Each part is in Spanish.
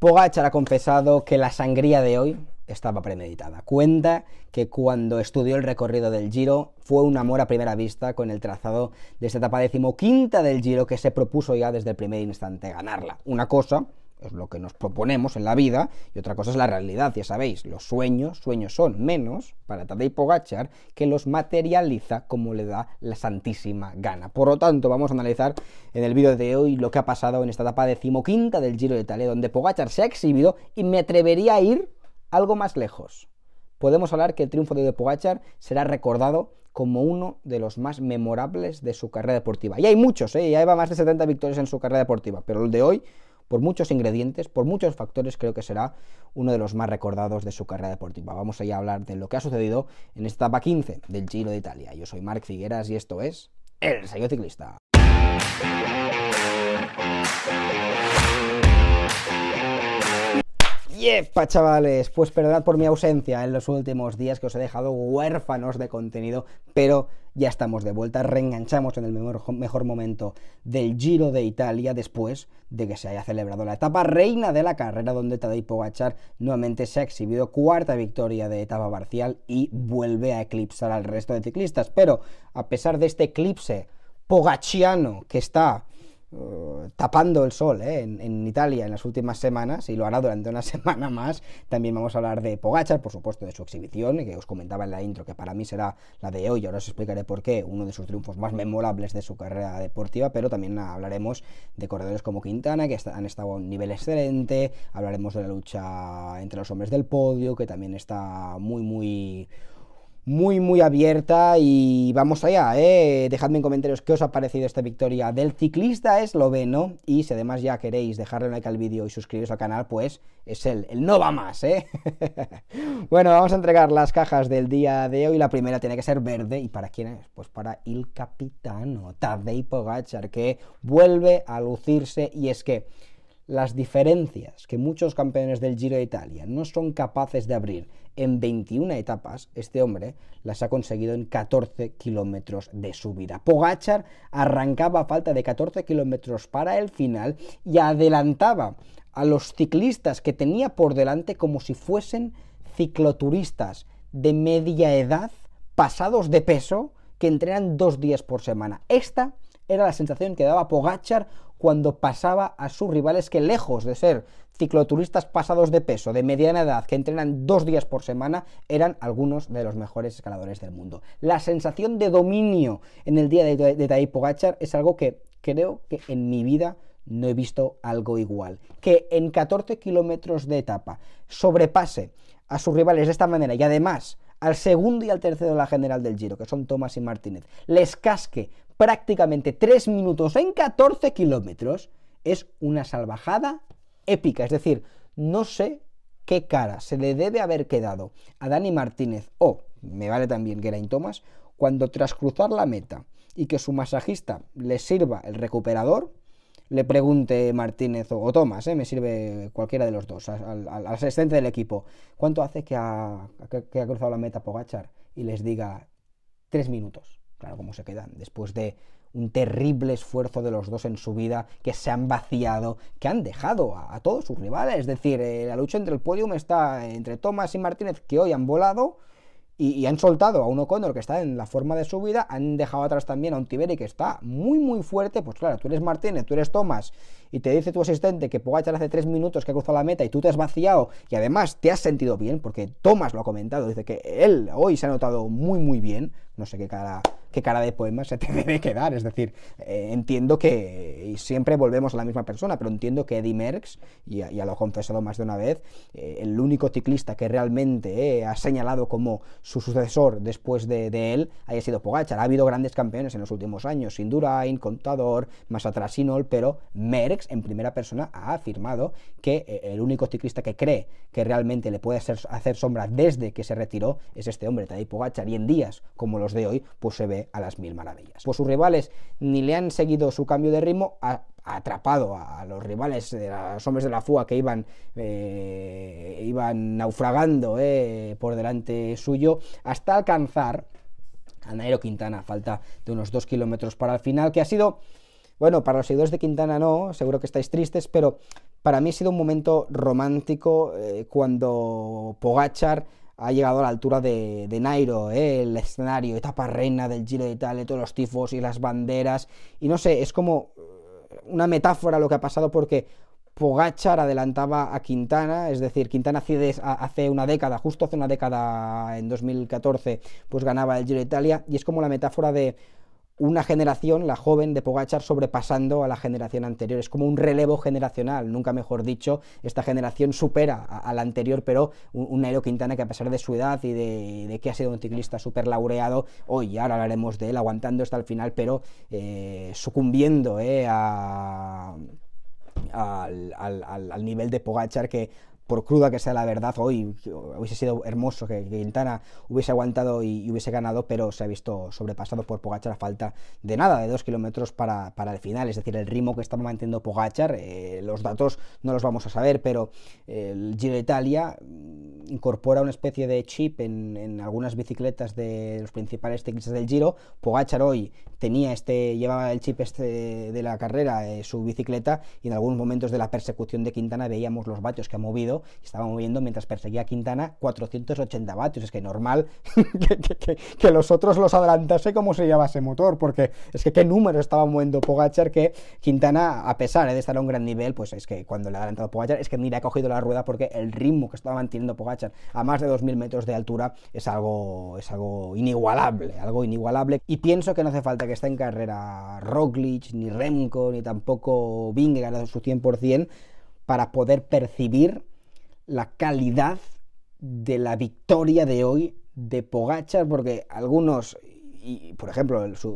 Pogachar ha confesado que la sangría de hoy estaba premeditada. Cuenta que cuando estudió el recorrido del Giro fue un amor a primera vista con el trazado de esta etapa decimoquinta del Giro que se propuso ya desde el primer instante ganarla. Una cosa es lo que nos proponemos en la vida, y otra cosa es la realidad, ya sabéis, los sueños, sueños son menos para Tadej Pogachar, que los materializa como le da la santísima gana. Por lo tanto, vamos a analizar en el vídeo de hoy lo que ha pasado en esta etapa decimoquinta del Giro de Italia, donde Pogachar se ha exhibido y me atrevería a ir algo más lejos. Podemos hablar que el triunfo de Pogachar será recordado como uno de los más memorables de su carrera deportiva. Y hay muchos, ¿eh? ya lleva más de 70 victorias en su carrera deportiva, pero el de hoy por muchos ingredientes, por muchos factores, creo que será uno de los más recordados de su carrera deportiva. Vamos ir a hablar de lo que ha sucedido en esta etapa 15 del Giro de Italia. Yo soy Marc Figueras y esto es El Sello Ciclista. ¡Yepa, chavales! Pues perdonad por mi ausencia en los últimos días que os he dejado huérfanos de contenido, pero ya estamos de vuelta, reenganchamos en el mejor, momento del Giro de Italia después de que se haya celebrado la etapa reina de la carrera donde Tadej Pogacar nuevamente se ha exhibido cuarta victoria de etapa parcial y vuelve a eclipsar al resto de ciclistas, pero a pesar de este eclipse pogachiano que está eh, tapando el sol ¿eh? en, Italia en las últimas semanas y lo hará durante una semana más. También vamos a hablar de Pogachar, por supuesto, de su exhibición, que os comentaba en la intro, que para mí será la de hoy, ahora os explicaré por qué, uno de sus triunfos más memorables de su carrera deportiva, pero también hablaremos de corredores como Quintana, que han estado a un nivel excelente, hablaremos de la lucha entre los hombres del podio, que también está muy, muy muy, muy abierta y vamos allá, ¿eh? Dejadme en comentarios qué os ha parecido esta victoria del ciclista esloveno y si además ya queréis dejarle un like al vídeo y suscribiros al canal, pues es él, el no va más, ¿eh? bueno, vamos a entregar las cajas del día de hoy. La primera tiene que ser verde. ¿Y para quién es? Pues para el capitano, Tadej Pogacar, que vuelve a lucirse y es que las diferencias que muchos campeones del Giro de Italia no son capaces de abrir en 21 etapas, este hombre las ha conseguido en 14 kilómetros de subida. Pogachar arrancaba a falta de 14 kilómetros para el final y adelantaba a los ciclistas que tenía por delante como si fuesen cicloturistas de media edad, pasados de peso, que entrenan dos días por semana. Esta era la sensación que daba Pogachar cuando pasaba a sus rivales que lejos de ser cicloturistas pasados de peso, de mediana edad, que entrenan dos días por semana, eran algunos de los mejores escaladores del mundo. La sensación de dominio en el día de, de, Gachar es algo que creo que en mi vida no he visto algo igual. Que en 14 kilómetros de etapa sobrepase a sus rivales de esta manera y además al segundo y al tercero de la general del Giro, que son Tomás y Martínez, les casque prácticamente 3 minutos en 14 kilómetros. Es una salvajada épica. Es decir, no sé qué cara se le debe haber quedado a Dani Martínez o, me vale también Geraint Thomas, cuando tras cruzar la meta y que su masajista le sirva el recuperador, le pregunte Martínez o, Thomas Tomás, ¿eh? me sirve cualquiera de los dos, al, asistente del equipo, ¿cuánto hace que ha, ha cruzado la meta Pogachar? Y les diga tres minutos. Claro, cómo se quedan después de un terrible esfuerzo de los dos en su vida, que se han vaciado, que han dejado a, todos sus rivales. Es decir, eh, la lucha entre el podium está entre Thomas y Martínez, que hoy han volado, y, han soltado a uno O'Connor, que está en la forma de su vida, han dejado atrás también a un Tiberi, que está muy, muy fuerte. Pues claro, tú eres Martínez, tú eres Thomas, y te dice tu asistente que Pogachar hace tres minutos que ha cruzado la meta y tú te has vaciado, y además te has sentido bien, porque Thomas lo ha comentado, dice que él hoy se ha notado muy, muy bien, no sé qué cara, qué cara de poema se te debe quedar. Es decir, eh, entiendo que, siempre volvemos a la misma persona, pero entiendo que Eddie Merckx, y ya lo he confesado más de una vez, eh, el único ciclista que realmente eh, ha señalado como su sucesor después de, él haya sido Pogachar. Ha habido grandes campeones en los últimos años, Indurain, Contador, más atrás pero Merckx en primera persona ha afirmado que el único ciclista que cree que realmente le puede hacer, sombra desde que se retiró es este hombre, Tadej Pogachar, y en días como los de hoy, pues se ve a las mil maravillas. Pues sus rivales ni le han seguido su cambio de ritmo, ha atrapado a, los rivales, a los hombres de la FUA que iban, eh, iban naufragando eh, por delante suyo, hasta alcanzar a Nairo Quintana, falta de unos dos kilómetros para el final, que ha sido, bueno, para los seguidores de Quintana no, seguro que estáis tristes, pero para mí ha sido un momento romántico eh, cuando Pogachar ha llegado a la altura de, Nairo, ¿eh? el escenario, etapa reina del Giro de Italia, todos los tifos y las banderas, y no sé, es como eh, una metáfora lo que ha pasado porque Pogachar adelantaba a Quintana, es decir, Quintana hace, una década, justo hace una década en 2014, pues ganaba el Giro de Italia, y es como la metáfora de una generación, la joven de Pogachar, sobrepasando a la generación anterior. Es como un relevo generacional, nunca mejor dicho. Esta generación supera a, la anterior, pero un, Quintana que a pesar de su edad y de, que ha sido un ciclista súper laureado, hoy ahora hablaremos de él, aguantando hasta el final, pero eh, sucumbiendo eh, Al, al, nivel de Pogachar que por cruda que sea la verdad, hoy hubiese sido hermoso que Quintana hubiese aguantado y, hubiese ganado, pero se ha visto sobrepasado por Pogachar a falta de nada, de dos kilómetros para, el final. Es decir, el ritmo que está manteniendo Pogachar, eh, los datos no los vamos a saber, pero eh, el Giro de Italia mm, incorpora una especie de chip en, algunas bicicletas de los principales técnicos del Giro. Pogachar hoy tenía este, llevaba el chip este de la carrera, eh, su bicicleta, y en algunos momentos de la persecución de Quintana veíamos los vatios que ha movido estaba moviendo mientras perseguía a Quintana 480 vatios. Es que normal que, los otros los adelantase como se llama ese motor, porque es que qué número estaba moviendo Pogachar que Quintana, a pesar eh, de estar a un gran nivel, pues es que cuando le ha adelantado Pogachar es que ni le ha cogido la rueda porque el ritmo que estaba manteniendo Pogachar a más de 2.000 metros de altura es algo, es algo inigualable, algo inigualable. Y pienso que no hace falta que esté en carrera Roglic, ni Remco, ni tampoco Vingegaard a su 100% para poder percibir la calidad de la victoria de hoy de pogachas porque algunos, y, por ejemplo, su,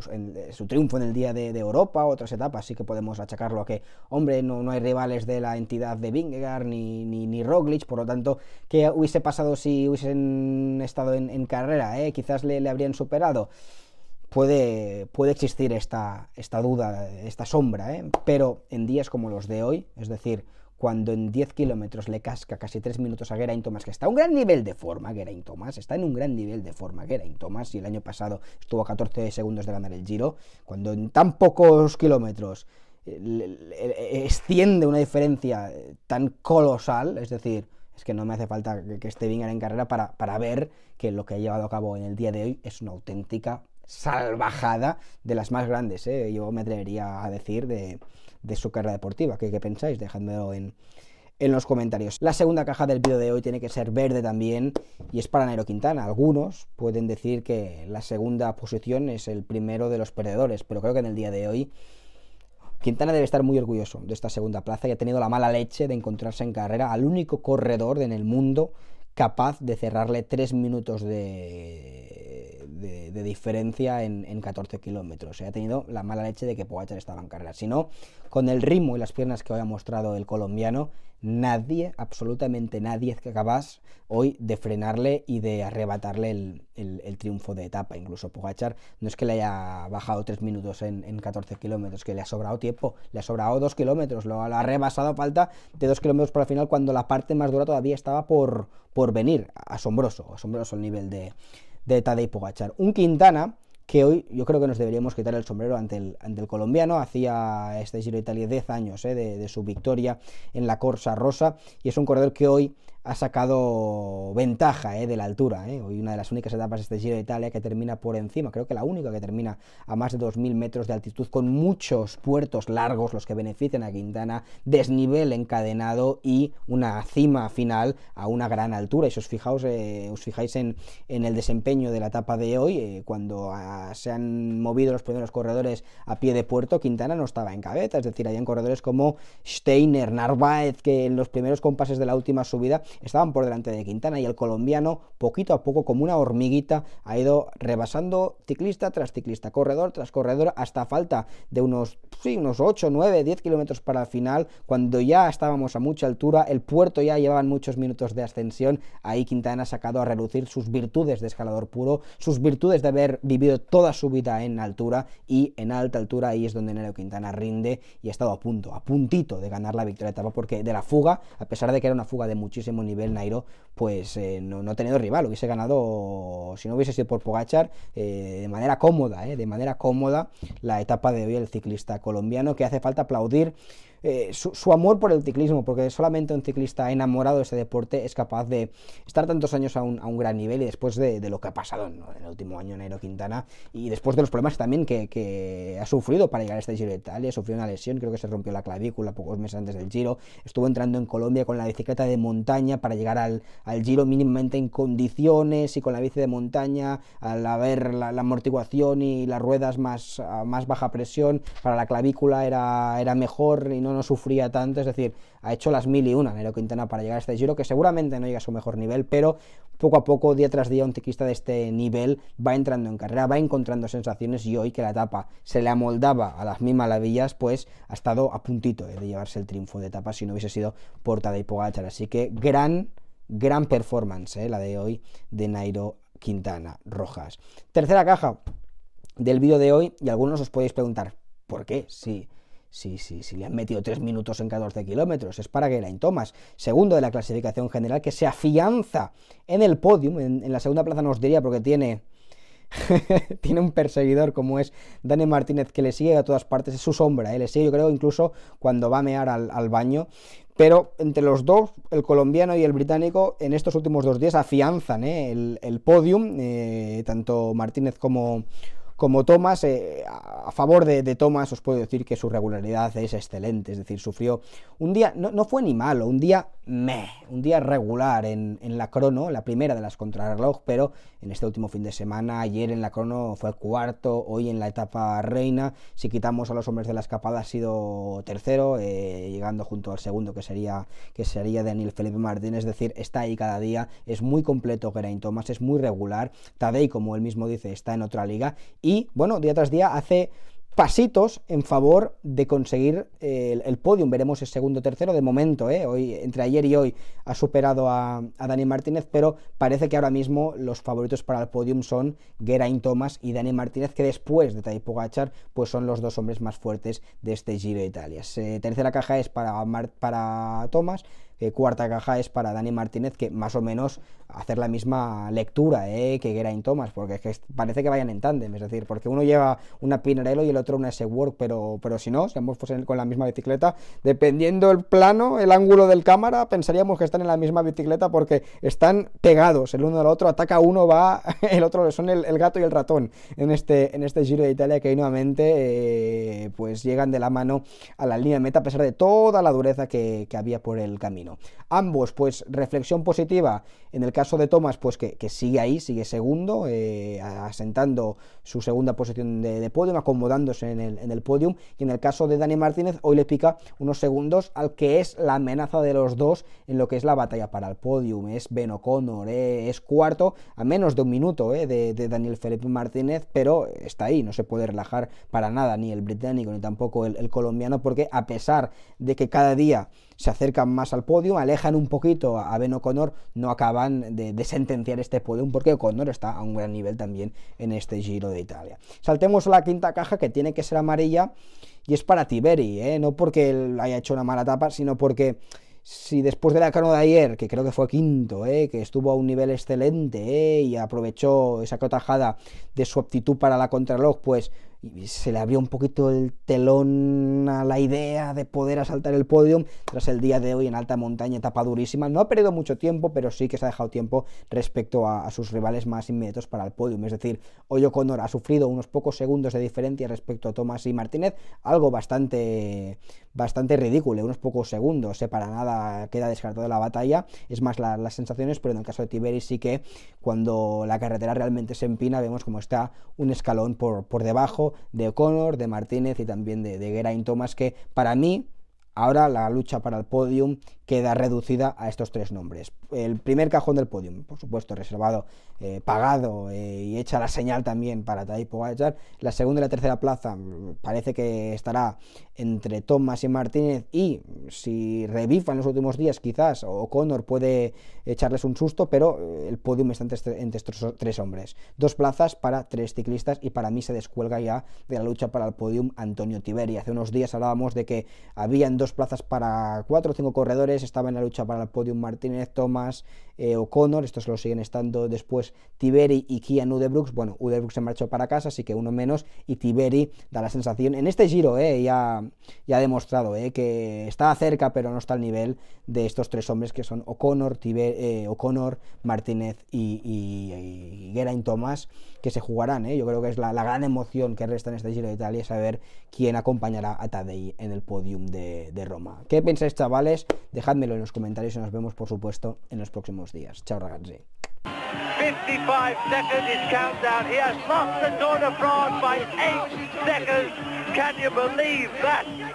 triunfo en el Día de, Europa, otras etapas, sí que podemos achacarlo a que, hombre, no, no hay rivales de la entidad de Vingegaard ni, ni, Roglic, por lo tanto, ¿qué hubiese pasado si hubiesen estado en, carrera? Eh? Quizás le, habrían superado. Puede, puede existir esta, esta duda, esta sombra, eh, pero en días como los de hoy, es decir, cuando en 10 kilómetros le casca casi 3 minutos a Geraint Thomas, que está en un gran nivel de forma, Geraint Thomas, está en un gran nivel de forma Geraint Thomas, y el año pasado estuvo a 14 segundos de ganar el Giro, cuando en tan pocos kilómetros eh, eh, eh, extiende una diferencia tan colosal, es decir, es que no me hace falta que, esté bien en carrera para, para ver que lo que ha llevado a cabo en el día de hoy es una auténtica salvajada de las más grandes, yo me atrevería a decir de de su carrera deportiva. ¿Qué, pensáis? Dejadmelo en, en los comentarios. La segunda caja del vídeo de hoy tiene que ser verde también y es para Nairo Quintana. Algunos pueden decir que la segunda posición es el primero de los perdedores, pero creo que en el día de hoy Quintana debe estar muy orgulloso de esta segunda plaza y ha tenido la mala leche de encontrarse en carrera al único corredor en el mundo capaz de cerrarle tres minutos de de, diferencia en, 14 kilómetros. Ha tenido la mala leche de que Pogachar estaba en carrera. Si no, con el ritmo y las piernas que hoy ha mostrado el colombiano, nadie, absolutamente nadie es capaz hoy de frenarle y de arrebatarle el, triunfo de etapa. Incluso Pogachar no es que le haya bajado 3 minutos en, 14 kilómetros, que le ha sobrado tiempo, le ha sobrado 2 kilómetros, lo, ha rebasado falta de 2 kilómetros para el final cuando la parte más dura todavía estaba por venir. Asombroso, asombroso el nivel de, de Tadej Pogachar. Un Quintana que hoy yo creo que nos deberíamos quitar el sombrero ante el, colombiano. Hacía este Giro de Italia 10 años eh, de, su victoria en la Corsa Rosa y es un corredor que hoy ha sacado ventaja eh, de la altura. Eh. Hoy una de las únicas etapas de este Giro de Italia que termina por encima, creo que la única que termina a más de 2.000 metros de altitud con muchos puertos largos los que benefician a Quintana, desnivel encadenado y una cima final a una gran altura. Y si os, fijaos, os fijáis en, en el desempeño de la etapa de hoy, cuando... ha se han movido los primeros corredores a pie de puerto, Quintana no estaba en cabeza, es decir, habían corredores como Steiner, Narváez, que en los primeros compases de la última subida estaban por delante de Quintana y el colombiano poquito a poco como una hormiguita ha ido rebasando ciclista tras ciclista, corredor tras corredor, hasta falta de unos, sí, unos 8, 9, 10 kilómetros para el final, cuando ya estábamos a mucha altura, el puerto ya llevaban muchos minutos de ascensión, ahí Quintana ha sacado a relucir sus virtudes de escalador puro, sus virtudes de haber vivido toda su vida en altura y en alta altura ahí es donde Nairo Quintana rinde y ha estado a punto, a puntito de ganar la victoria etapa porque de la fuga, a pesar de que era una fuga de muchísimo nivel, Nairo pues eh, no, no, ha tenido rival, hubiese ganado, si no hubiese sido por Pogachar, eh, de manera cómoda, eh, de manera cómoda la etapa de hoy el ciclista colombiano que hace falta aplaudir eh, su, amor por el ciclismo, porque solamente un ciclista enamorado de ese deporte es capaz de estar tantos años a un, gran nivel y después de, lo que ha pasado en el último año en Aero Quintana y después de los problemas también que, ha sufrido para llegar a este Giro de Italia, sufrió una lesión, creo que se rompió la clavícula pocos meses antes del Giro, estuvo entrando en Colombia con la bicicleta de montaña para llegar al, Giro mínimamente en condiciones y con la bici de montaña, al haber la, amortiguación y las ruedas más, más baja presión, para la clavícula era, era mejor y no no sufría tanto, es decir, ha hecho las mil y una Nairo Quintana para llegar a este giro, que seguramente no llega a su mejor nivel, pero poco a poco, día tras día, un tiquista de este nivel va entrando en carrera, va encontrando sensaciones y hoy que la etapa se le amoldaba a las mil maravillas, pues ha estado a puntito eh, de llevarse el triunfo de etapa si no hubiese sido Portada y Pogachar. Así que gran, gran performance, eh, la de hoy de Nairo Quintana Rojas. Tercera caja del vídeo de hoy y algunos os podéis preguntar, ¿por qué? Si Sí, sí, sí, le han metido 3 minutos en 14 kilómetros. Es para Geraint Thomas, segundo de la clasificación general, que se afianza en el podium. En, la segunda plaza nos diría porque tiene, tiene un perseguidor como es Dani Martínez que le sigue a todas partes, es su sombra, él ¿eh? le sigue yo creo incluso cuando va a mear al, baño, pero entre los dos, el colombiano y el británico, en estos últimos dos días afianzan ¿eh? el, podium, eh, tanto Martínez como, como Thomas, eh, a favor de, Thomas os puedo decir que su regularidad es excelente, es decir, sufrió un día, no, fue ni malo, un día meh, un día regular en, la crono, la primera de las contrarreloj, pero en este último fin de semana, ayer en la crono fue cuarto, hoy en la etapa reina, si quitamos a los hombres de la escapada ha sido tercero, eh, llegando junto al segundo que sería, que sería Daniel Felipe Martín, es decir, está ahí cada día, es muy completo Geraint Thomas, es muy regular, Tadei, como él mismo dice, está en otra liga y, bueno, día tras día hace pasitos en favor de conseguir eh, el, podium. Veremos el segundo tercero de momento, eh, hoy, entre ayer y hoy ha superado a, Dani Martínez, pero parece que ahora mismo los favoritos para el podium son Geraint Thomas y Dani Martínez, que después de Tadej gachar pues son los dos hombres más fuertes de este Giro de Italia. tercera caja es para, para Thomas, eh, cuarta caja es para Dani Martínez, que más o menos hacer la misma lectura eh, que Geraint Thomas, porque parece que vayan en tándem, es decir, porque uno lleva una Pinarello y el otro una S-Work, pero, pero si no, si ambos fuesen con la misma bicicleta, dependiendo el plano, el ángulo del cámara, pensaríamos que están en la misma bicicleta porque están pegados el uno al otro, ataca uno, va el otro, son el, gato y el ratón en este, en este Giro de Italia que nuevamente eh, pues llegan de la mano a la línea de meta a pesar de toda la dureza que había por el camino. Ambos, pues reflexión positiva en el caso de Thomas, pues que, sigue ahí, sigue segundo, eh, asentando su segunda posición de, de podium, acomodándose en el, en podium. Y en el caso de Dani Martínez, hoy le pica unos segundos al que es la amenaza de los dos en lo que es la batalla para el podium. Es Ben Connor eh, es cuarto, a menos de un minuto eh, de, Daniel Felipe Martínez, pero está ahí, no se puede relajar para nada, ni el británico, ni tampoco el, colombiano, porque a pesar de que cada día se acercan más al podium alejan un poquito a Ben Connor no acaba de, sentenciar este podium porque Condor está a un gran nivel también en este Giro de Italia. Saltemos a la quinta caja que tiene que ser amarilla y es para Tiberi, ¿eh? no porque haya hecho una mala etapa, sino porque si después de la carrera de ayer, que creo que fue quinto, ¿eh? que estuvo a un nivel excelente ¿eh? y aprovechó esa cotajada de su aptitud para la contrarreloj, pues se le abrió un poquito el telón a la idea de poder asaltar el podio tras el día de hoy en alta montaña, etapa durísima. No ha perdido mucho tiempo, pero sí que se ha dejado tiempo respecto a, sus rivales más inmediatos para el podio. Es decir, Hoyo Condor ha sufrido unos pocos segundos de diferencia respecto a Tomás y Martínez, algo bastante, bastante ridículo, unos pocos segundos, eh, para nada queda descartada la batalla, es más las sensaciones, pero en el caso de Tiberi sí que cuando la carretera realmente se empina vemos como está un escalón por, por debajo de O'Connor, de Martínez y también de, de Geraint Thomas, que para mí ahora la lucha para el podium queda reducida a estos tres nombres. El primer cajón del podium, por supuesto, reservado, eh, pagado eh, y hecha la señal también para Taipo Pogacar. La segunda y la tercera plaza mm, parece que estará entre Thomas y Martínez y si revifa en los últimos días quizás o Connor puede echarles un susto, pero eh, el podium está entre, entre estos tres hombres. Dos plazas para tres ciclistas y para mí se descuelga ya de la lucha para el podium Antonio Tiberi. Hace unos días hablábamos de que habían dos plazas para cuatro o cinco corredores estaba en la lucha para el podium Martínez, Thomas, eh, O'Connor, estos lo siguen estando después Tiberi y Kian Udebrooks, bueno, Udebrooks se marchó para casa, así que uno menos, y Tiberi da la sensación, en este giro eh, ya, ha demostrado eh, que está cerca, pero no está al nivel de estos tres hombres que son O'Connor, eh, O'Connor Martínez y, y, y Thomas, que se jugarán, yo creo que es la, gran emoción que resta en este giro de Italia, saber quién acompañará a Tadei en el podium de, Roma. ¿Qué pensáis chavales? dejádmelo en los comentarios y nos vemos, por supuesto, en los próximos días. Chao, ragazzi. 55 seconds is countdown. He has lost the Tour de France by 8 seconds. Can you believe that?